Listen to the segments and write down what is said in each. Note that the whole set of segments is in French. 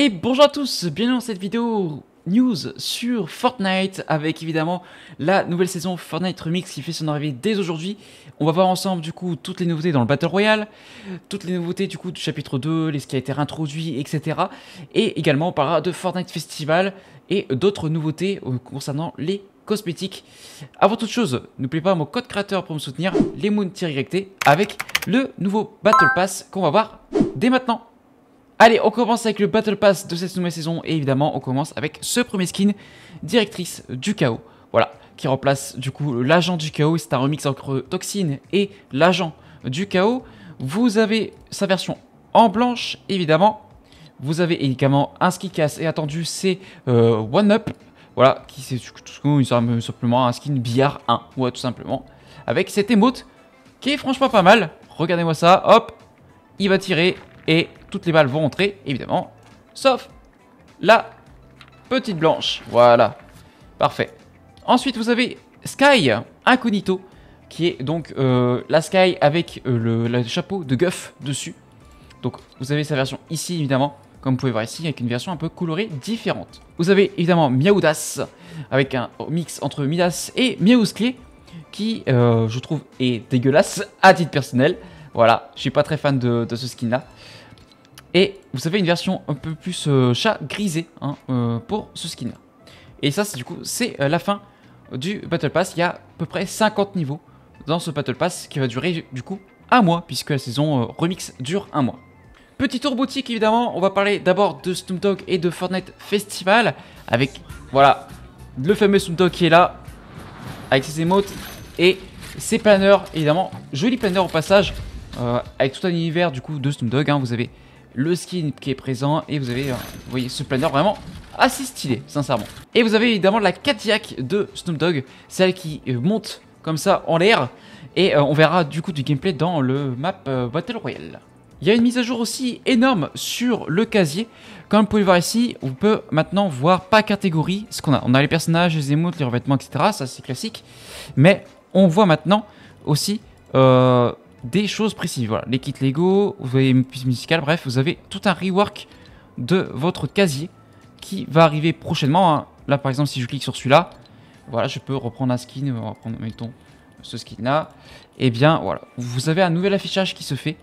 Et bonjour à tous, bienvenue dans cette vidéo news sur Fortnite avec évidemment la nouvelle saison Fortnite Remix qui fait son arrivée dès aujourd'hui. On va voir ensemble du coup toutes les nouveautés dans le Battle Royale, toutes les nouveautés du coup du chapitre 2, les ce qui a été réintroduit, etc. Et également on parlera de Fortnite Festival et d'autres nouveautés euh, concernant les cosmétiques. Avant toute chose, n'oubliez pas mon code créateur pour me soutenir, les moon avec le nouveau Battle Pass qu'on va voir dès maintenant. Allez, on commence avec le Battle Pass de cette nouvelle saison et évidemment on commence avec ce premier skin, Directrice du Chaos. Voilà, qui remplace du coup l'agent du Chaos, c'est un remix entre Toxine et l'agent du Chaos. Vous avez sa version en blanche évidemment. Vous avez également un ski casse et attendu c'est euh, One Up. Voilà, qui c'est simplement un skin billard 1, ouais tout simplement. Avec cette émote qui est franchement pas mal. Regardez-moi ça, hop, il va tirer et toutes les balles vont entrer, évidemment. Sauf la petite blanche. Voilà. Parfait. Ensuite, vous avez Sky Incognito, qui est donc euh, la Sky avec euh, le, chapeau de Guff dessus. Donc, vous avez sa version ici, évidemment, comme vous pouvez voir ici, avec une version un peu colorée différente. Vous avez évidemment Miaoudas, avec un mix entre Midas et Miaousclé, qui, euh, je trouve, est dégueulasse à titre personnel. Voilà, je suis pas très fan de, de ce skin-là. Et vous avez une version un peu plus euh, chat grisé hein, euh, pour ce skin-là. Et ça, c'est du coup, c'est euh, la fin du Battle Pass. Il y a à peu près 50 niveaux dans ce Battle Pass qui va durer du coup un mois puisque la saison remix dure un mois. Petit tour boutique évidemment, on va parler d'abord de Snoop Dog et de Fortnite Festival avec, voilà, le fameux Snoop Dog qui est là avec ses émotes et ses planeurs évidemment, joli planeur au passage avec tout un univers du coup de Snoop Dog. Hein. vous avez le skin qui est présent et vous avez, euh, voyez, ce planeur vraiment assez stylé, sincèrement. Et vous avez évidemment la Cadillac de Snoop Dogg, celle qui euh, monte comme ça en l'air. Et euh, on verra du coup du gameplay dans le map Battle Royale. Il y a une mise à jour aussi énorme sur le casier. Comme vous pouvez le voir ici, on peut maintenant voir par catégorie ce qu'on a. On a les personnages, les émotes, les revêtements, etc. Ça, c'est classique. Mais on voit maintenant aussi des choses précises. Voilà, les kits Lego, vous avez une piste musicale, bref, vous avez tout un rework de votre casier qui va arriver prochainement. Hein. Là, par exemple, si je clique sur celui-là, voilà, je peux reprendre un skin, euh, mettons, ce skin-là. Et eh bien, voilà, vous avez un nouvel affichage qui se fait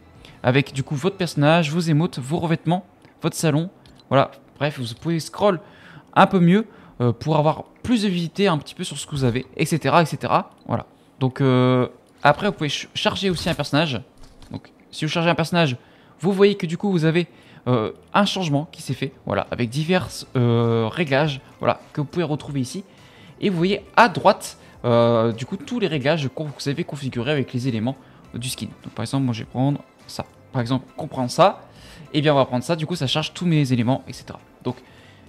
avec, du coup, votre personnage, vos émotes, vos revêtements, votre salon. Voilà, bref, vous pouvez scroll un peu mieux euh, pour avoir plus de visibilité un petit peu sur ce que vous avez, etc., etc. Voilà, donc... Euh, après, vous pouvez charger aussi un personnage. Donc, si vous chargez un personnage, vous voyez que du coup, vous avez euh, un changement qui s'est fait. Voilà, avec divers euh, réglages voilà, que vous pouvez retrouver ici. Et vous voyez à droite, euh, du coup, tous les réglages que vous avez configurés avec les éléments du skin. Donc, par exemple, moi, je vais prendre ça. Par exemple, qu'on ça. Et eh bien, on va prendre ça. Du coup, ça charge tous mes éléments, etc. Donc,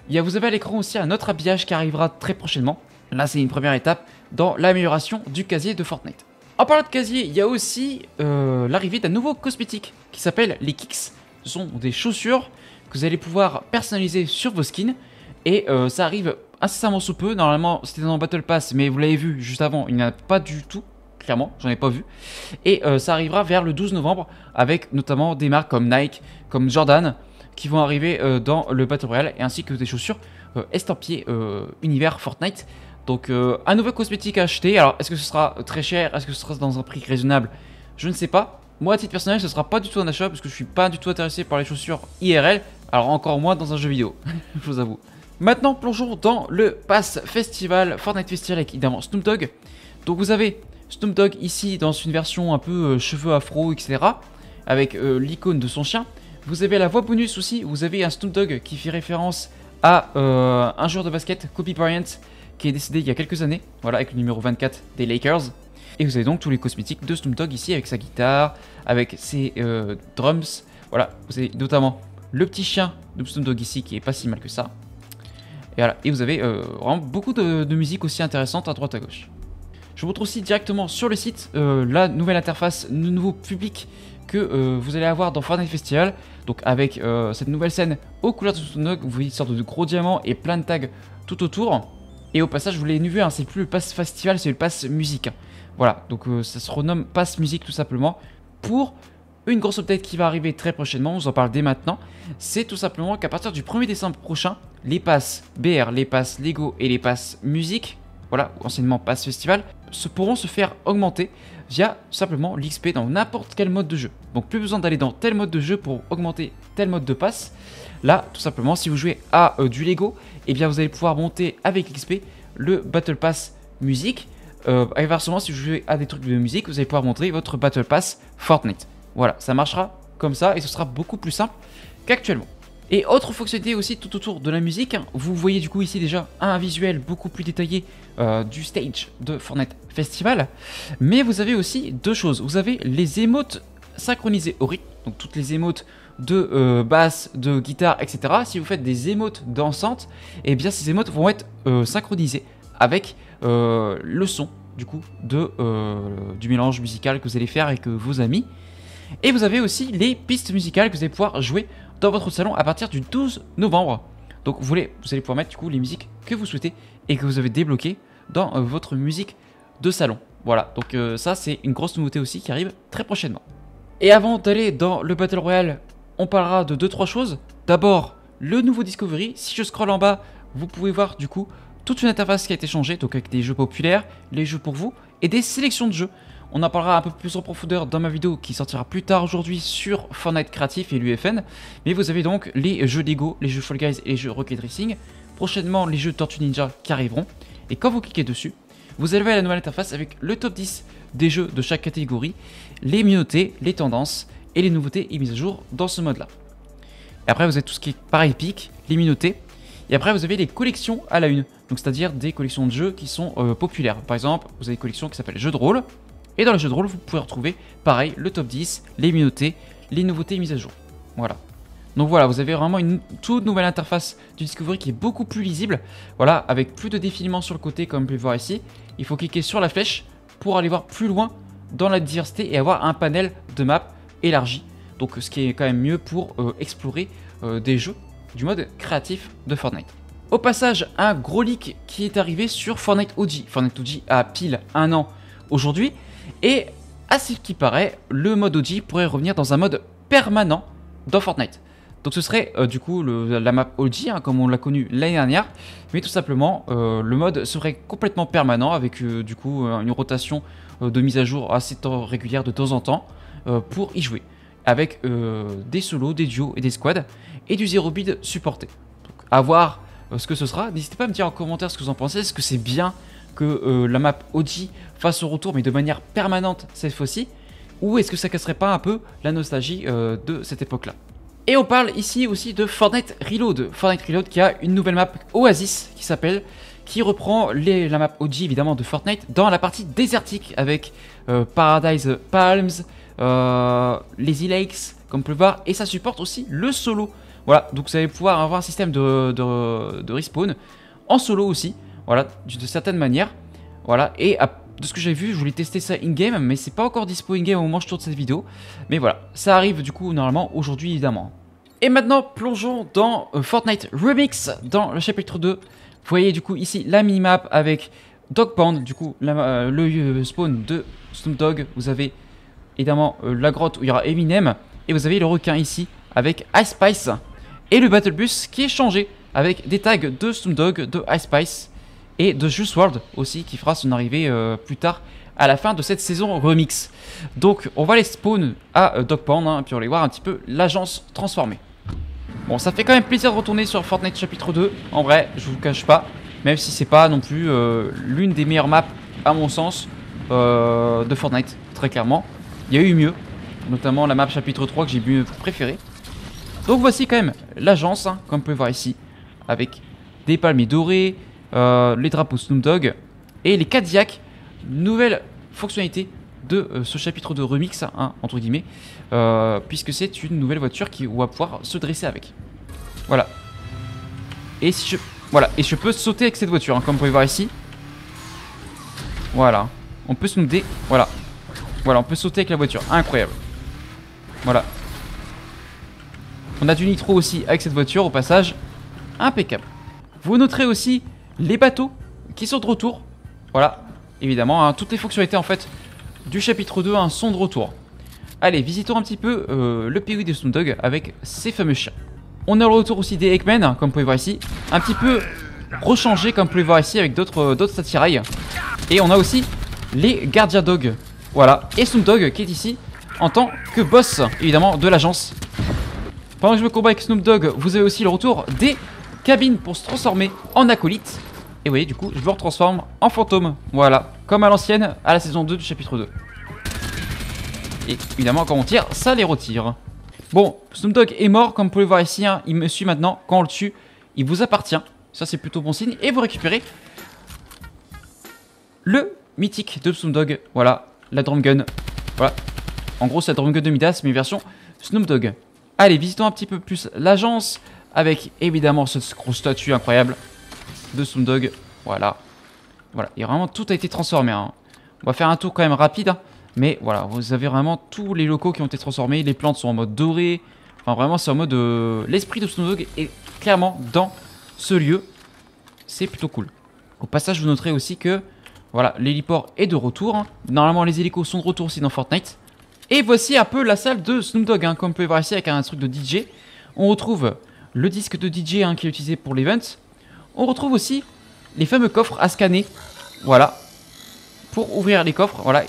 il vous avez à l'écran aussi un autre habillage qui arrivera très prochainement. Là, c'est une première étape dans l'amélioration du casier de Fortnite. En parlant de casier, il y a aussi euh, l'arrivée d'un nouveau cosmétique qui s'appelle les Kicks. Ce sont des chaussures que vous allez pouvoir personnaliser sur vos skins. Et euh, ça arrive incessamment sous peu. Normalement, c'était dans Battle Pass, mais vous l'avez vu juste avant, il n'y en a pas du tout. Clairement, j'en ai pas vu. Et euh, ça arrivera vers le 12 novembre avec notamment des marques comme Nike, comme Jordan, qui vont arriver dans le Battle Royale, ainsi que des chaussures estampillées univers Fortnite. Donc euh, un nouveau cosmétique à acheter. Alors est-ce que ce sera très cher Est-ce que ce sera dans un prix raisonnable Je ne sais pas. Moi à titre personnel ce sera pas du tout un achat parce que je suis pas du tout intéressé par les chaussures IRL. Alors encore moins dans un jeu vidéo, je vous avoue. Maintenant plongeons dans le Pass Festival Fortnite Festival avec évidemment Snoop Dogg. Donc vous avez Snoop Dogg ici dans une version un peu euh, cheveux afro etc. Avec euh, l'icône de son chien. Vous avez la voix bonus aussi, vous avez un Snoop Dogg qui fait référence à un joueur de basket, Copy Bryant, qui est décédé il y a quelques années, voilà, avec le numéro 24 des Lakers. Et vous avez donc tous les cosmétiques de Snoop Dogg ici, avec sa guitare, avec ses euh, drums. Voilà, vous avez notamment le petit chien de Snoop Dogg ici, qui est pas si mal que ça. Et voilà, et vous avez euh, vraiment beaucoup de, musique aussi intéressante à droite à gauche. Je vous montre aussi directement sur le site, euh, la nouvelle interface, le nouveau public que vous allez avoir dans Fortnite Festival. Donc avec cette nouvelle scène aux couleurs de Snoop Dogg, vous voyez une sorte de gros diamant et plein de tags tout autour. Et au passage, je vous l'ai vu, hein, c'est plus le pass festival, c'est le pass musique. Voilà, donc euh, ça se renomme pass musique tout simplement. Pour une grosse update qui va arriver très prochainement, on vous en parle dès maintenant. C'est tout simplement qu'à partir du 1er décembre prochain, les passes BR, les passes Lego et les passes musique, voilà, anciennement pass festival, se pourront se faire augmenter via simplement l'XP dans n'importe quel mode de jeu. Donc plus besoin d'aller dans tel mode de jeu pour augmenter tel mode de passe. Là, tout simplement, si vous jouez à euh, du Lego, et eh bien vous allez pouvoir monter avec XP le Battle Pass musique. Euh, inversement, si vous jouez à des trucs de musique, vous allez pouvoir monter votre Battle Pass Fortnite. Voilà, ça marchera comme ça et ce sera beaucoup plus simple qu'actuellement. Et autre fonctionnalité aussi tout autour de la musique, hein, vous voyez du coup ici déjà un visuel beaucoup plus détaillé euh, du stage de Fortnite Festival, mais vous avez aussi deux choses, vous avez les émotes synchronisées au rythme, donc toutes les émotes de euh, basse, de guitare, etc. Si vous faites des émotes dansantes, et eh bien ces émotes vont être euh, synchronisées avec euh, le son du coup de, du mélange musical que vous allez faire avec vos amis. Et vous avez aussi les pistes musicales que vous allez pouvoir jouer dans votre salon à partir du 12 novembre. Donc vous, voulez, vous allez pouvoir mettre du coup les musiques que vous souhaitez et que vous avez débloquées dans votre musique de salon. Voilà, donc ça c'est une grosse nouveauté aussi qui arrive très prochainement. Et avant d'aller dans le Battle Royale on parlera de 2-3 choses. D'abord, le nouveau Discovery. Si je scroll en bas, vous pouvez voir du coup toute une interface qui a été changée, donc avec des jeux populaires, les jeux pour vous et des sélections de jeux. On en parlera un peu plus en profondeur dans ma vidéo qui sortira plus tard aujourd'hui sur Fortnite Creative et l'UFN. Mais vous avez donc les jeux Lego, les jeux Fall Guys et les jeux Rocket Racing. Prochainement, les jeux Tortue Ninja qui arriveront. Et quand vous cliquez dessus, vous avez la nouvelle interface avec le top 10 des jeux de chaque catégorie, les mieux les tendances, et les nouveautés et mises à jour dans ce mode là. Et après vous avez tout ce qui est pareil pique, les minautés, et après vous avez les collections à la une, donc c'est-à-dire des collections de jeux qui sont euh, populaires. Par exemple, vous avez une collection qui s'appelle jeux de rôle, et dans les jeux de rôle vous pouvez retrouver pareil le top 10, les minautés, les nouveautés et mises à jour. Voilà. Donc voilà, vous avez vraiment une toute nouvelle interface du Discovery qui est beaucoup plus lisible. Voilà, avec plus de défilement sur le côté comme vous pouvez le voir ici. Il faut cliquer sur la flèche pour aller voir plus loin dans la diversité et avoir un panel de maps élargi. Donc ce qui est quand même mieux pour euh, explorer euh, des jeux du mode créatif de Fortnite. Au passage, un gros leak qui est arrivé sur Fortnite OG. Fortnite OG a pile un an aujourd'hui. Et à ce qui paraît, le mode OG pourrait revenir dans un mode permanent dans Fortnite. Donc ce serait euh, du coup la map OG, hein, comme on l'a connu l'année dernière, mais tout simplement euh, le mode serait complètement permanent avec euh, du coup une rotation de mise à jour assez régulière de temps en temps pour y jouer, avec des solos, des duos et des squads, et du zero bid supporté. Donc à voir ce que ce sera, n'hésitez pas à me dire en commentaire ce que vous en pensez, est-ce que c'est bien que la map OG fasse son retour mais de manière permanente cette fois-ci, ou est-ce que ça casserait pas un peu la nostalgie de cette époque-là et on parle ici aussi de Fortnite Reload. Fortnite Reload qui a une nouvelle map Oasis qui s'appelle, qui reprend la map OG évidemment de Fortnite dans la partie désertique avec euh, Paradise Palms, euh, Lazy Lakes comme peut le voir, et ça supporte aussi le solo. Voilà, donc vous allez pouvoir avoir un système de, respawn en solo aussi, voilà, d'une certaine manière. Voilà, et à de ce que j'avais vu, je voulais tester ça in-game, mais c'est pas encore dispo in-game au moment où je tourne cette vidéo. Mais voilà, ça arrive du coup normalement aujourd'hui évidemment. Et maintenant, plongeons dans euh, Fortnite Remix, dans le chapitre 2. Vous voyez du coup ici la minimap avec Dog Pound, du coup euh, le euh, spawn de Snoop Dogg. Vous avez évidemment la grotte où il y aura Eminem, et vous avez le requin ici avec Ice Spice. Et le Battle Bus qui est changé avec des tags de Snoop Dogg, de Ice Spice et de Just World aussi qui fera son arrivée euh, plus tard à la fin de cette saison remix. Donc on va les spawn à euh, Dog hein, puis on les voir un petit peu l'agence transformée. Bon ça fait quand même plaisir de retourner sur Fortnite chapitre 2 en vrai je vous cache pas même si c'est pas non plus euh, l'une des meilleures maps à mon sens euh, de Fortnite très clairement. Il y a eu mieux notamment la map chapitre 3 que j'ai préférée. Donc voici quand même l'agence hein, comme vous pouvez voir ici avec des palmiers dorés, euh, les drapeaux Snoop Dogg et les Cadillac nouvelle fonctionnalité de euh, ce chapitre de remix, hein, entre guillemets, euh, puisque c'est une nouvelle voiture qui va pouvoir se dresser avec. Voilà. Et si je... Voilà, et je peux sauter avec cette voiture, hein, comme vous pouvez voir ici. Voilà. On peut se Voilà. Voilà, on peut sauter avec la voiture. Incroyable. Voilà. On a du nitro aussi avec cette voiture, au passage. Impeccable. Vous noterez aussi les bateaux qui sont de retour. Voilà, évidemment, hein. toutes les fonctionnalités en fait du chapitre 2 hein, sont de retour. Allez, visitons un petit peu euh, le pays de Snoop Dogg avec ses fameux chiens. On a le retour aussi des Eggmen, hein, comme vous pouvez voir ici. Un petit peu rechangé, comme vous pouvez voir ici, avec d'autres euh, d'autres attirails. Et on a aussi les gardiens Dog. Voilà, et Snoop Dogg qui est ici en tant que boss, évidemment, de l'agence. Pendant que je me combat avec Snoop Dogg, vous avez aussi le retour des cabine pour se transformer en acolyte. Et voyez du coup, je me retransforme en fantôme. Voilà, comme à l'ancienne, à la saison 2 du chapitre 2. Et évidemment, quand on tire, ça les retire. Bon, Snoop Dogg est mort, comme vous pouvez le voir ici. Hein. il me suit maintenant. Quand on le tue, il vous appartient. Ça, c'est plutôt bon signe. Et vous récupérez le mythique de Snoop Dogg. Voilà, la drum gun. Voilà. En gros, c'est la drum gun de Midas, mais version Snoop Dogg. Allez, visitons un petit peu plus l'agence avec évidemment cette grosse statue incroyable de Sound Voilà. Voilà, et vraiment tout a été transformé. Hein. On va faire un tour quand même rapide, hein. mais voilà, vous avez vraiment tous les locaux qui ont été transformés. Les plantes sont en mode doré. Enfin, vraiment, c'est en mode. Euh, l'esprit de Snoop Dogg est clairement dans ce lieu. C'est plutôt cool. Au passage, vous noterez aussi que voilà, l'héliport est de retour. Hein. Normalement, les hélicos sont de retour aussi dans Fortnite. Et voici un peu la salle de Snoop Dogg, comme vous pouvez voir ici, avec un truc de DJ. On retrouve le disque de DJ hein, qui est utilisé pour l'event. On retrouve aussi les fameux coffres à scanner. Voilà. Pour ouvrir les coffres, voilà.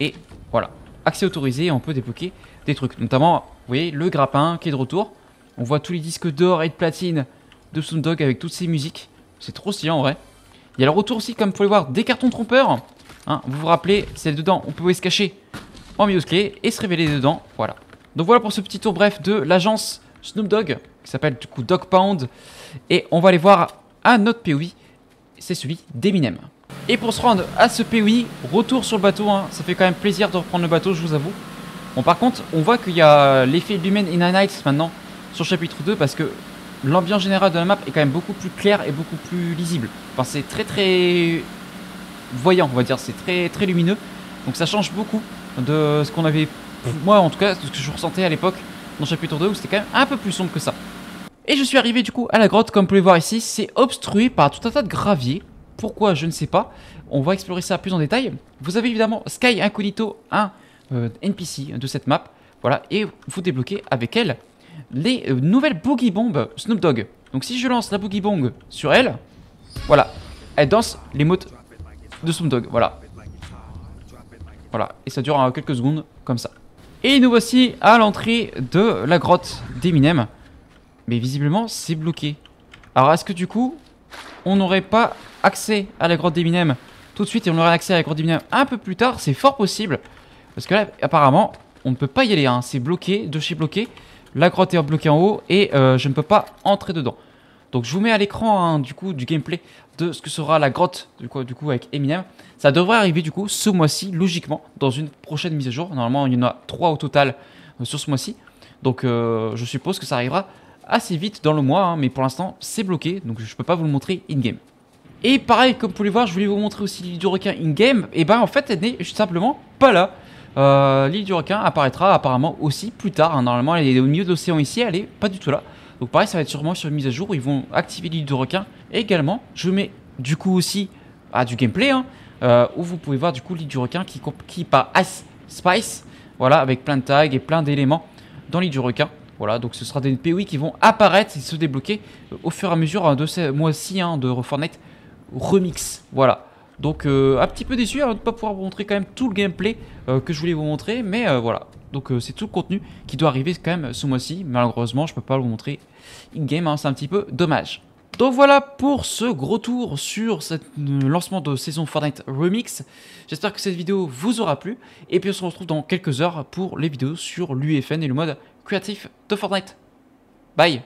Et voilà. Accès autorisé, on peut débloquer des trucs. Notamment, vous voyez, le grappin qui est de retour. On voit tous les disques d'or et de platine de Snoop Dogg avec toutes ses musiques. C'est trop stylé en vrai. Il y a le retour aussi, comme vous pouvez le voir, des cartons trompeurs. Hein, vous vous rappelez, c'est dedans, on pouvait se cacher en clé et se révéler dedans. Voilà. Donc voilà pour ce petit tour bref de l'agence Snoop Dogg qui s'appelle du coup Dog Pound. Et on va aller voir un autre POI, c'est celui d'Eminem. Et pour se rendre à ce POI, retour sur le bateau, hein, ça fait quand même plaisir de reprendre le bateau, je vous avoue. Bon par contre, on voit qu'il y a l'effet Lumen in a Night maintenant sur chapitre 2 parce que l'ambiance générale de la map est quand même beaucoup plus claire et beaucoup plus lisible. Enfin c'est très très voyant on va dire, c'est très très lumineux. Donc ça change beaucoup de ce qu'on avait, moi en tout cas, de ce que je ressentais à l'époque dans chapitre 2 où c'était quand même un peu plus sombre que ça. Et je suis arrivé du coup à la grotte, comme vous pouvez voir ici, c'est obstrué par tout un tas de gravier. Pourquoi, je ne sais pas. On va explorer ça plus en détail. Vous avez évidemment Sky Incognito, un euh, NPC de cette map. Voilà, et vous débloquez avec elle les euh, nouvelles Boogie Bombes Snoop Dogg. Donc si je lance la Boogie Bomb sur elle, voilà, elle danse les mots de Snoop Dogg, voilà. Voilà, et ça dure euh, quelques secondes, comme ça. Et nous voici à l'entrée de la grotte d'Eminem. Mais visiblement, c'est bloqué. Alors, est-ce que du coup, on n'aurait pas accès à la grotte d'Eminem tout de suite et on aurait accès à la grotte d'Eminem un peu plus tard C'est fort possible. Parce que là, apparemment, on ne peut pas y aller. Hein. C'est bloqué, de chez bloqué. La grotte est bloquée en haut et euh, je ne peux pas entrer dedans. Donc je vous mets à l'écran hein, du coup du gameplay de ce que sera la grotte du coup, du coup avec Eminem. Ça devrait arriver du coup ce mois-ci, logiquement, dans une prochaine mise à jour. Normalement, il y en a trois au total euh, sur ce mois-ci. Donc euh, je suppose que ça arrivera assez vite dans le mois, hein, mais pour l'instant c'est bloqué, donc je peux pas vous le montrer in-game. Et pareil, comme vous pouvez voir, je voulais vous montrer aussi l'île du requin in-game, et eh ben en fait elle n'est simplement pas là. Euh, l'île du requin apparaîtra apparemment aussi plus tard, hein. normalement elle est au milieu de l'océan ici, elle est pas du tout là. Donc pareil, ça va être sûrement sur une mise à jour où ils vont activer l'île du requin également. Je mets du coup aussi à ah, du gameplay, hein, euh, où vous pouvez voir du coup l'île du requin qui, qui pas Spice, voilà, avec plein de tags et plein d'éléments dans l'île du requin. Voilà, donc ce sera des POI qui vont apparaître et se débloquer euh, au fur et à mesure hein, de ce mois-ci hein, de Fortnite Remix. Voilà. Donc euh, un petit peu déçu hein, de ne pas pouvoir vous montrer quand même tout le gameplay euh, que je voulais vous montrer, mais voilà. Donc c'est tout le contenu qui doit arriver quand même ce mois-ci. Malheureusement, je ne peux pas vous montrer in-game, c'est un petit peu dommage. Donc voilà pour ce gros tour sur ce euh, lancement de saison Fortnite Remix. J'espère que cette vidéo vous aura plu. Et puis on se retrouve dans quelques heures pour les vidéos sur l'UFN et le mode créatif de Fortnite. Bye